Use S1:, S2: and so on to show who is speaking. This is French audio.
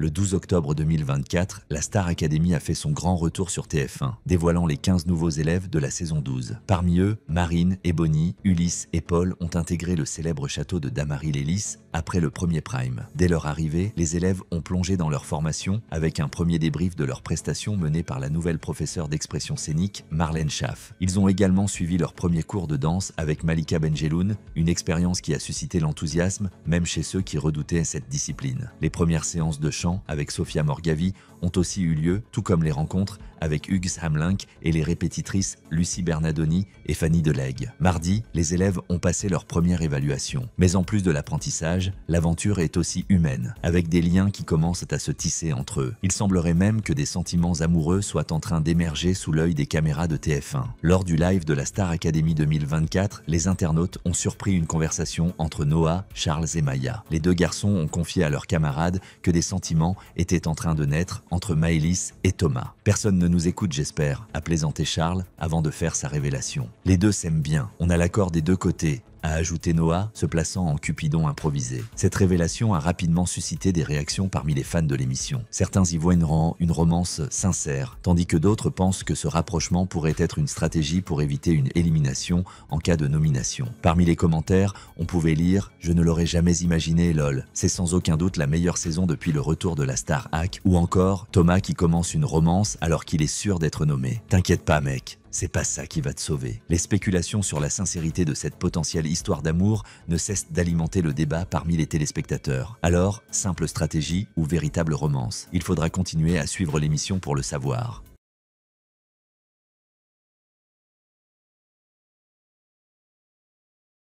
S1: Le 12 octobre 2024, la Star Academy a fait son grand retour sur TF1, dévoilant les 15 nouveaux élèves de la saison 12. Parmi eux, Marine, Ebony, Ulysse et Paul ont intégré le célèbre château de damary Lélys après le premier prime. Dès leur arrivée, les élèves ont plongé dans leur formation avec un premier débrief de leurs prestations mené par la nouvelle professeure d'expression scénique, Marlène Schaff. Ils ont également suivi leur premier cours de danse avec Malika Benjeloun, une expérience qui a suscité l'enthousiasme même chez ceux qui redoutaient cette discipline. Les premières séances de chant avec Sofia Morgavi ont aussi eu lieu, tout comme les rencontres avec Hugues Hamlink et les répétitrices Lucie Bernadoni et Fanny Delegue. Mardi, les élèves ont passé leur première évaluation. Mais en plus de l'apprentissage, l'aventure est aussi humaine, avec des liens qui commencent à se tisser entre eux. Il semblerait même que des sentiments amoureux soient en train d'émerger sous l'œil des caméras de TF1. Lors du live de la Star Academy 2024, les internautes ont surpris une conversation entre Noah, Charles et Maya. Les deux garçons ont confié à leurs camarades que des sentiments était en train de naître entre Maëlys et Thomas. Personne ne nous écoute, j'espère, a plaisanté Charles avant de faire sa révélation. Les deux s'aiment bien, on a l'accord des deux côtés, a ajouté Noah, se plaçant en Cupidon improvisé. Cette révélation a rapidement suscité des réactions parmi les fans de l'émission. Certains y voient une, romance sincère, tandis que d'autres pensent que ce rapprochement pourrait être une stratégie pour éviter une élimination en cas de nomination. Parmi les commentaires, on pouvait lire « Je ne l'aurais jamais imaginé, lol. C'est sans aucun doute la meilleure saison depuis le retour de la Star Hack. » ou encore « Thomas qui commence une romance alors qu'il est sûr d'être nommé. T'inquiète pas, mec. C'est pas ça qui va te sauver. Les spéculations sur la sincérité de cette potentielle histoire d'amour ne cessent d'alimenter le débat parmi les téléspectateurs. Alors, simple stratégie ou véritable romance Il faudra continuer à suivre l'émission pour le savoir.